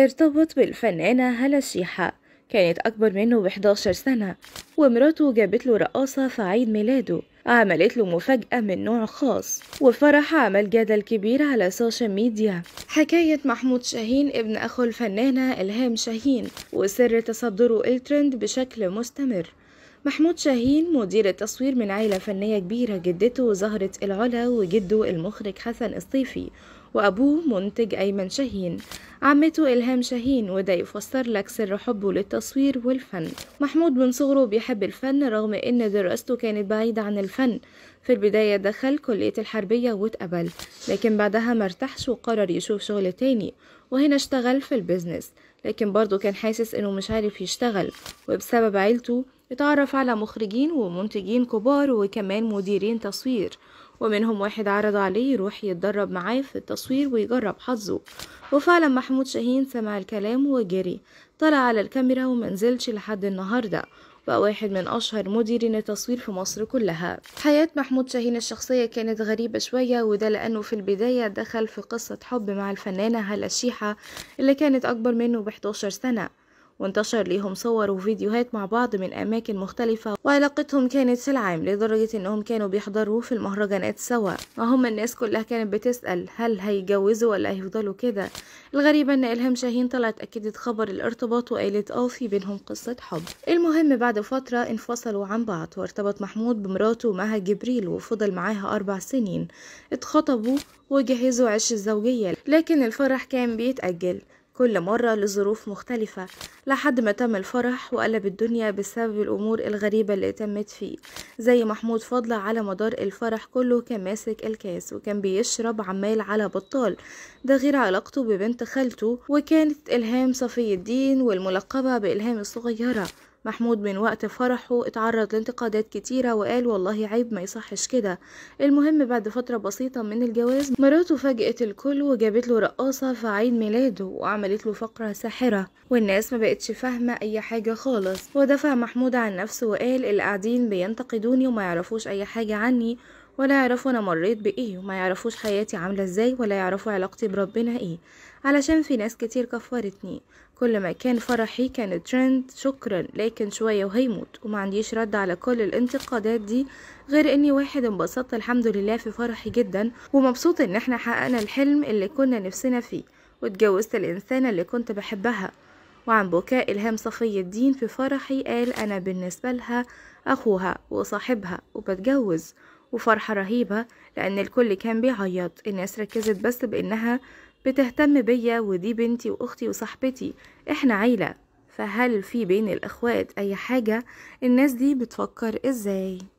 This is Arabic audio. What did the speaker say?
ارتبط بالفنانة هلا الشيحة كانت أكبر منه ب 11 سنة ومراته جابت له رقاصة في عيد ميلاده عملت له مفاجأة من نوع خاص وفرح عمل جدل كبير على السوشيال ميديا حكاية محمود شاهين ابن أخو الفنانة إلهام شاهين وسر تصدره الترند بشكل مستمر محمود شاهين مدير التصوير من عيلة فنية كبيرة جدته زهرة العلا وجده المخرج حسن الصيفي وأبوه منتج أيمن شاهين عمته إلهام شاهين وده يفسر لك سر حبه للتصوير والفن محمود من صغره بيحب الفن رغم إن دراسته كانت بعيدة عن الفن في البداية دخل كلية الحربية واتقبل لكن بعدها مرتاحش وقرر يشوف شغل تاني وهنا اشتغل في البيزنس لكن برضه كان حاسس إنه مش عارف يشتغل وبسبب عيلته اتعرف على مخرجين ومنتجين كبار وكمان مديرين تصوير ومنهم واحد عرض عليه يروح يتدرب معاه في التصوير ويجرب حظه وفعلا محمود شاهين سمع الكلام وجري طلع على الكاميرا ومنزلش لحد النهارده بقى واحد من أشهر مديرين التصوير في مصر كلها حياة محمود شاهين الشخصية كانت غريبة شوية وده لأنه في البداية دخل في قصة حب مع الفنانة هلا الشيحة اللي كانت أكبر منه ب 11 سنة وانتشر ليهم صور وفيديوهات مع بعض من أماكن مختلفة وعلاقتهم كانت في العام لدرجة إنهم كانوا بيحضروا في المهرجانات سوا وهم الناس كلها كانت بتسأل هل هيتجوزوا ولا هيفضلوا كده الغريبة إن إلهام شاهين طلعت أكدت خبر الارتباط وقالت اه في بينهم قصة حب المهم بعد فترة انفصلوا عن بعض وارتبط محمود بمراته مها جبريل وفضل معاها أربع سنين اتخطبوا وجهزوا عش الزوجية لكن الفرح كان بيتأجل كل مرة لظروف مختلفة لحد ما تم الفرح وقلب الدنيا بسبب الأمور الغريبة اللي تمت فيه زي محمود فضل على مدار الفرح كله كان ماسك الكاس وكان بيشرب عمال على بطال ده غير علاقته ببنت خالته وكانت إلهام صفي الدين والملقبة بإلهام الصغيرة محمود من وقت فرحه اتعرض لانتقادات كتيرة وقال والله عيب ما يصحش كده المهم بعد فترة بسيطة من الجواز مراته فاجأت الكل وجابت له رقاصة في عيد ميلاده وعملت له فقرة ساحرة والناس ما بقتش فاهمة أي حاجة خالص ودفع محمود عن نفسه وقال القاعدين بينتقدوني وما يعرفوش أي حاجة عني ولا يعرفوا انا مريت بايه وما يعرفوش حياتي عامله ازاي ولا يعرفوا علاقتي بربنا ايه علشان في ناس كتير كفرتني كل ما كان فرحي كان ترند شكرا لكن شويه وهيموت وما عنديش رد على كل الانتقادات دي غير اني واحد انبسطت الحمد لله في فرحي جدا ومبسوط ان احنا حققنا الحلم اللي كنا نفسنا فيه واتجوزت الانسانه اللي كنت بحبها وعن بكاء إلهام صفي الدين في فرحي قال أنا بالنسبة لها أخوها وصاحبها وبتجوز وفرحة رهيبة لأن الكل كان بيعيط الناس ركزت بس بإنها بتهتم بيا ودي بنتي وأختي وصاحبتي إحنا عيلة فهل في بين الإخوات أي حاجة الناس دي بتفكر إزاي؟